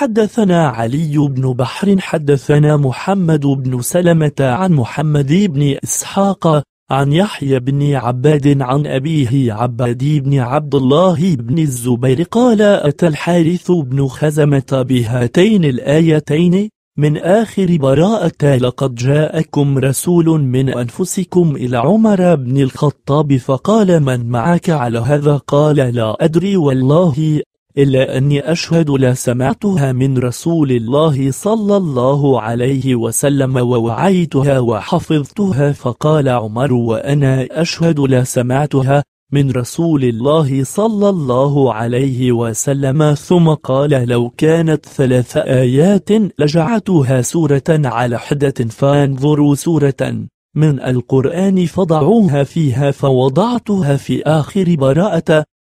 حدثنا علي بن بحر حدثنا محمد بن سلمة عن محمد بن إسحاق عن يحيى بن عباد عن أبيه عباد بن عبد الله بن الزبير قال أتى الحارث بن خزمة بهاتين الآيتين من آخر براءة لقد جاءكم رسول من أنفسكم إلى عمر بن الخطاب فقال من معك على هذا قال لا أدري والله إلا أني أشهد لا سمعتها من رسول الله صلى الله عليه وسلم ووعيتها وحفظتها فقال عمر وأنا أشهد لا سمعتها من رسول الله صلى الله عليه وسلم ثم قال لو كانت ثلاث آيات لجعتها سورة على حدة فانظروا سورة من القرآن فضعوها فيها فوضعتها في آخر براءة